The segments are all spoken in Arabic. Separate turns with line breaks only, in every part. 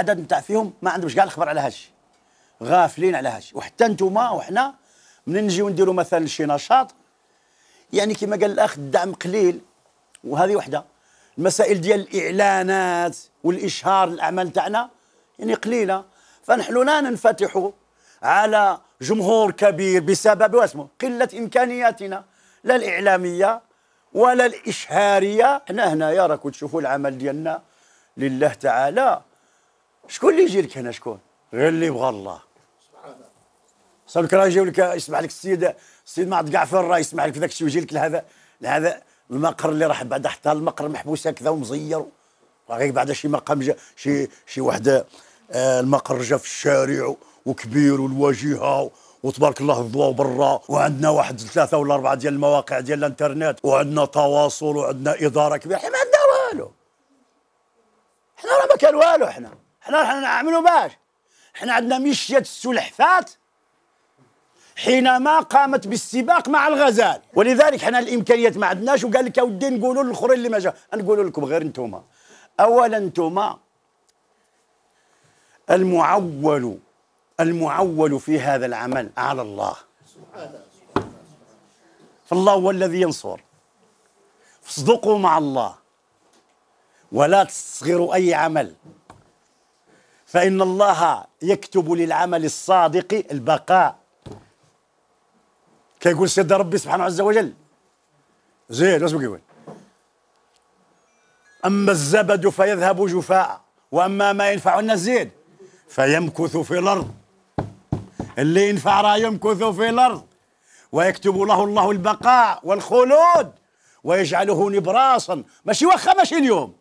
العدد نتاع فيهم ما عندهمش كاع الخبر على هادشي غافلين على هادشي وحتى نتوما وحنا من نجيو نديروا مثلا شي نشاط يعني كما قال الاخ الدعم قليل وهذه وحده المسائل ديال الاعلانات والاشهار الاعمال تاعنا يعني قليله فنحن لا ننفتح على جمهور كبير بسبب واسمه قله امكانياتنا لا الاعلاميه ولا الاشهاريه هنا هنايا راكم تشوفوا العمل ديالنا لله تعالى شكون اللي يجي لك هنا شكون غير اللي يبغى الله صافي الله. يجيو لك يسمع لك السيد السيد معد كاع راه يسمع لك ذاك الشيء ويجي لك لهذا لهذا المقر اللي راح بعد حتى المقر محبوس هكذا ومزير راه غير بعد شي مقام جا شي شي واحد آه المقر جا في الشارع وكبير والواجهه وتبارك الله الضوء برا وعندنا واحد ثلاثه ولا اربعه ديال المواقع ديال الانترنت وعندنا تواصل وعندنا اداره كبيره حنا ما عندنا والو حنا راه ما كان والو حنا حنا راح نعملوا باش حنا عندنا مشية السلحفات حينما قامت بالسباق مع الغزال ولذلك حنا الامكانيات ما عندناش وقال لك يا ودي نقولوا للاخرين اللي ما جا نقولوا لكم غير انتوما اولا انتوما المعول المعول في هذا العمل على الله فالله هو الذي ينصر فاصدقوا مع الله ولا تصغروا اي عمل فإن الله يكتب للعمل الصادق البقاء كيقول سيد ربي سبحانه عز وجل زين واش كيقول أما الزبد فيذهب جفاء وأما ما ينفع الناس زيد فيمكث في الأرض اللي ينفع راه يمكث في الأرض ويكتب له الله البقاء والخلود ويجعله نبراسا ماشي واخا ماشي اليوم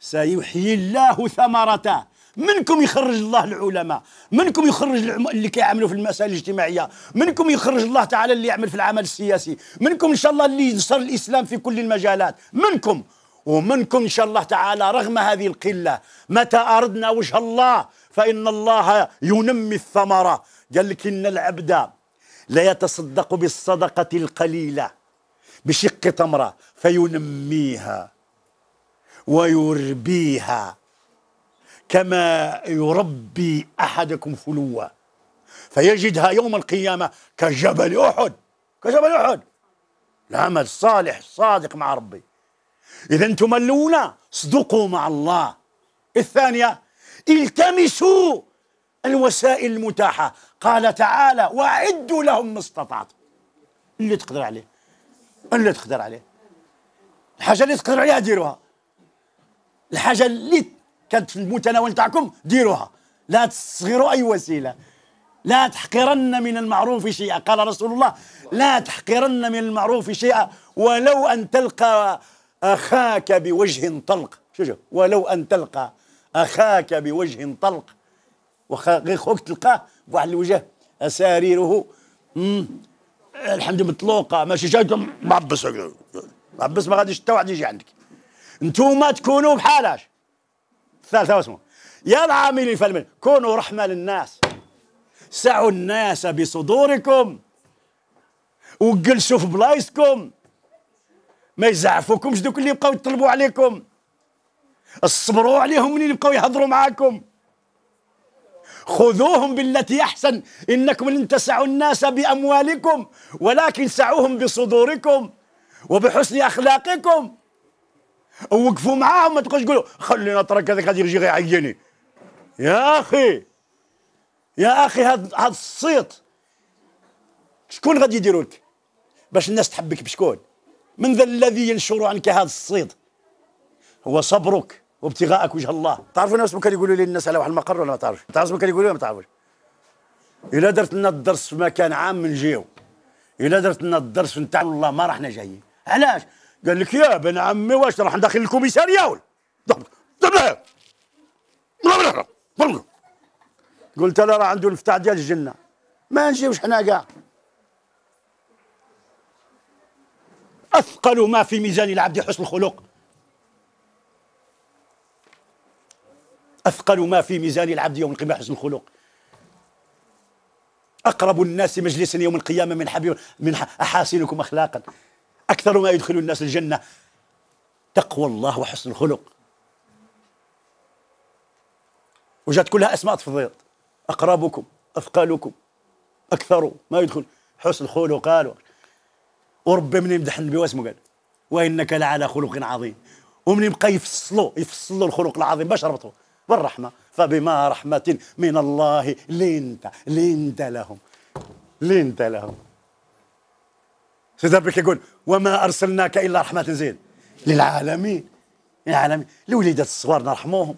سيحيي الله ثمرته منكم يخرج الله العلماء منكم يخرج اللي كيعملوا في المسائل الاجتماعيه منكم يخرج الله تعالى اللي يعمل في العمل السياسي منكم ان شاء الله اللي ينصر الاسلام في كل المجالات منكم ومنكم ان شاء الله تعالى رغم هذه القله متى اردنا وجه الله فان الله ينمي الثمره قال لك ان العبد لا يتصدق بالصدقه القليله بشق تمره فينميها ويربيها كما يربي أحدكم فلوة فيجدها يوم القيامة كجبل أحد كجبل أحد العمل الصالح الصادق مع ربي إذا أنتم الأولى صدقوا مع الله الثانية التمسوا الوسائل المتاحة قال تعالى وأعدوا لهم ما استطعتم اللي تقدر عليه اللي تقدر عليه الحاجة اللي تقدر عليها ديروها الحاجة اللي كانت في المتناول تاعكم ديروها لا تصغروا أي وسيلة لا تحقرن من المعروف شيئا قال رسول الله لا تحقرن من المعروف شيئا ولو أن تلقى أخاك بوجه طلق شو شو ولو أن تلقى أخاك بوجه طلق وخا غير خوك تلقاه بواحد الوجه أساريره الحمد مطلوقة ماشي جاي معبس معبس ما غاديش حتى واحد يجي عندك انتوما تكونوا بحالاش الثالثة واسمه يا العاملين في المجد كونوا رحمة للناس سعوا الناس بصدوركم وجلسوا في بلايصكم ما يزعفوكمش دوك اللي يبقاو يطلبوا عليكم اصبروا عليهم اللي يبقاو يهضروا معاكم خذوهم بالتي احسن انكم لن تسعوا الناس باموالكم ولكن سعوهم بصدوركم وبحسن اخلاقكم وقفوا معاهم ما تبقاش تقولوا خلينا ترك هذاك غادي يجي يعيني يا اخي يا اخي هاد هاد الصيت شكون غادي يديروا لك باش الناس تحبك بشكون من ذا الذي ينشر عنك هذا الصيد هو صبرك وابتغاءك وجه الله تعرفوا الناس ممكن يقولوا لي الناس على واحد المقر ولا ما تعرفش تعرفوا ممكن يقولوا ما تعرفوش الا درت لنا الدرس في مكان عام من جيو الا درت لنا الدرس نتاع والله ما رحنا جايين علاش قال لك يا بن عمي واش راح ندخل الكوميساريه ولا قلت له راه عنده المفتاح ديال الجنه ما نجيوش حنا كاع اثقل ما في ميزان العبد حسن الخلق اثقل ما في ميزان العبد يوم القيامه حسن الخلق اقرب الناس مجلسا يوم القيامه من حبيب من احاسنكم اخلاقا أكثر ما يدخل الناس الجنة تقوى الله وحسن الخلق وجات كلها أسماء تفضيل أقربكم أثقالكم أكثر ما يدخل حسن الخلق قال وربي من يمدح النبي واسمه قال وإنك لعلى خلق عظيم ومن يبقى يفصلوا يفصلوا الخلق العظيم باش ربطوا بالرحمة فبما رحمة من الله لنت لنت لهم لنت لهم سيدنا ربك يقول وما ارسلناك الا رحمه زين للعالمين للعالمين لوليدات الصغار نرحموهم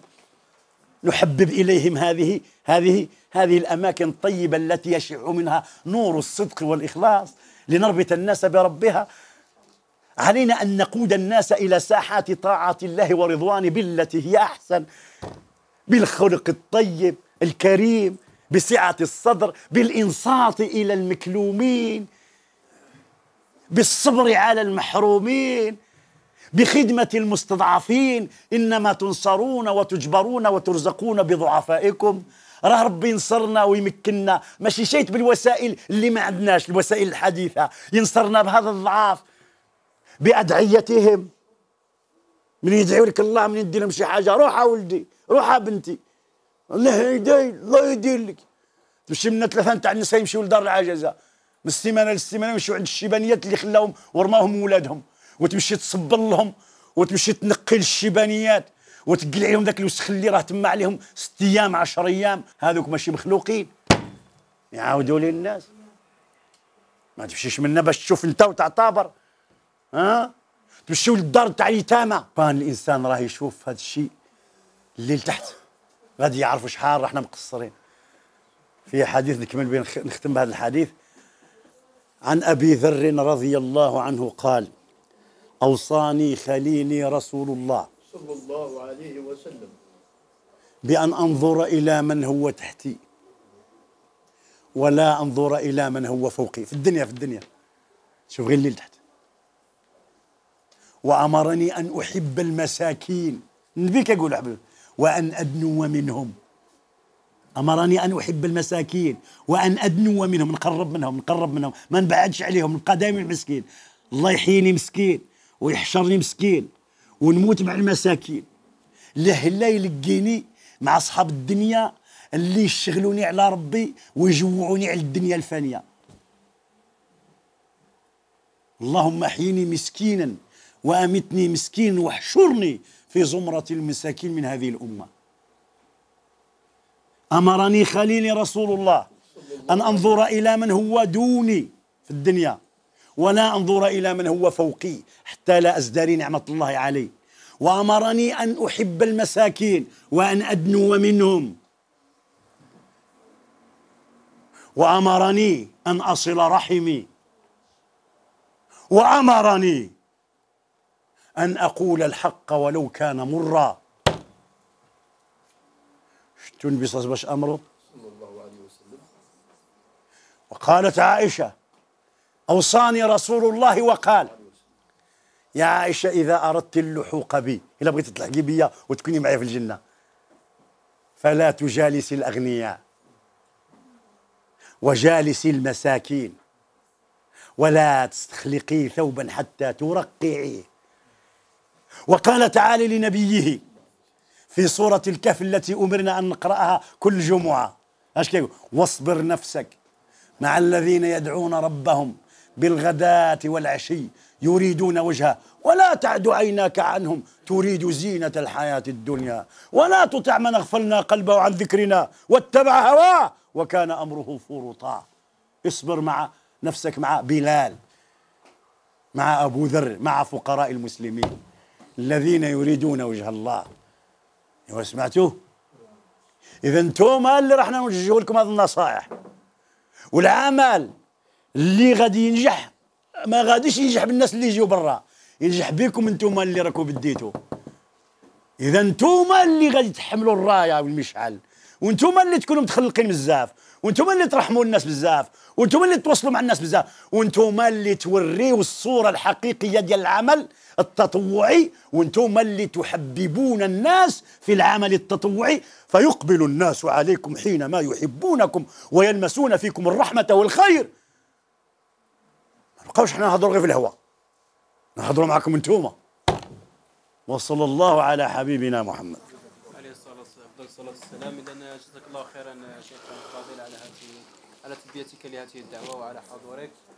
نحبب اليهم هذه هذه هذه الاماكن الطيبه التي يشع منها نور الصدق والاخلاص لنربط الناس بربها علينا ان نقود الناس الى ساحات طاعه الله ورضوانه بالتي هي احسن بالخلق الطيب الكريم بسعه الصدر بالانصات الى المكلومين بالصبر على المحرومين بخدمة المستضعفين إنما تنصرون وتجبرون وترزقون بضعفائكم راه ربي ينصرنا ويمكننا ماشي شيت بالوسائل اللي ما عندناش الوسائل الحديثة ينصرنا بهذا الضعاف بأدعيتهم من يدعي لك الله من يدي لهم شي حاجة روح يا ولدي روح يا بنتي الله يدي الله يدي لك تمشي منا ثلاثة نتاع النساء يمشيو لدار العجزة من السيمانه للسيمانه يمشيو عند الشيبانيات اللي خلاهم ورماهم ولادهم وتمشي تصبر لهم وتمشي تنقي للشيبانيات وتقلع لهم ذاك الوسخ اللي راه تما عليهم ست ايام 10 ايام هذوك ماشي مخلوقين يعاودوا لي الناس ما تمشيش منا باش تشوف انت وتعتبر ها تمشيو للدار تاع اليتامى بان الانسان راه يشوف هذا الشيء اللي لتحت غادي يعرفوا شحال راه حنا مقصرين في حديث نكمل بين نختم بهذا الحديث عن ابي ذر رضي الله عنه قال اوصاني خليلي رسول الله صلى الله عليه وسلم بان انظر الى من هو تحتي ولا انظر الى من هو فوقي في الدنيا في الدنيا شوف غير اللي تحت وامرني ان احب المساكين النبي كيقول وان ادنو منهم أمرني أن أحب المساكين وأن أدنو منهم نقرب منهم نقرب منهم ما نبعدش عليهم نبقى دائما مسكين الله يحييني مسكين ويحشرني مسكين ونموت مع المساكين له لا يلقيني مع أصحاب الدنيا اللي يشغلوني على ربي ويجوعوني على الدنيا الفانية اللهم احيني مسكينا وامتني مسكين واحشرني في زمرة المساكين من هذه الأمة أمرني خليلي رسول الله أن أنظر إلى من هو دوني في الدنيا ولا أنظر إلى من هو فوقي حتى لا أزدري نعمة الله علي وأمرني أن أحب المساكين وأن أدنو منهم وأمرني أن أصل رحمي وأمرني أن أقول الحق ولو كان مرًّا شتو النبي أمره صلى الله عليه وسلم وقالت عائشة أوصاني رسول الله وقال يا عائشة إذا أردت اللحوق بي إلا بغيت تلحقي بيا وتكوني معي في الجنة فلا تجالسي الأغنياء وجالسي المساكين ولا تستخلقي ثوبا حتى ترقعيه وقال تعالى لنبيه في سورة الكهف التي أمرنا أن نقرأها كل جمعة اش كيقول واصبر نفسك مع الذين يدعون ربهم بالغداة والعشي يريدون وجهه ولا تعد عيناك عنهم تريد زينة الحياة الدنيا ولا تطع من أغفلنا قلبه عن ذكرنا واتبع هواه وكان أمره فرطا اصبر مع نفسك مع بلال مع أبو ذر مع فقراء المسلمين الذين يريدون وجه الله سمعتوه اذا انتم اللي راح نوجه لكم هذه النصائح والعمل اللي غادي ينجح ما غاديش ينجح بالناس اللي يجيو برا ينجح بكم انتم اللي راكم بديتو اذا انتم اللي غادي تحملوا الرايه والمشعل وانتوما اللي تكونوا متخلقين بزاف وانتوما اللي ترحموا الناس بزاف وانتوما اللي تواصلوا مع الناس بزاف وانتوما اللي توريوا الصوره الحقيقيه ديال العمل التطوعي وانتوما اللي تحببون الناس في العمل التطوعي فيقبل الناس عليكم حينما يحبونكم ويلمسون فيكم الرحمه والخير ما نبقاوش حنا نهضروا غير في الهواء نهضروا معكم انتوما وصلى الله على حبيبنا محمد والصلاة والسلام إذا جزاك الله خيرا شيخنا الفاضل على هذه على تلبيتك لهذه الدعوة وعلى حضورك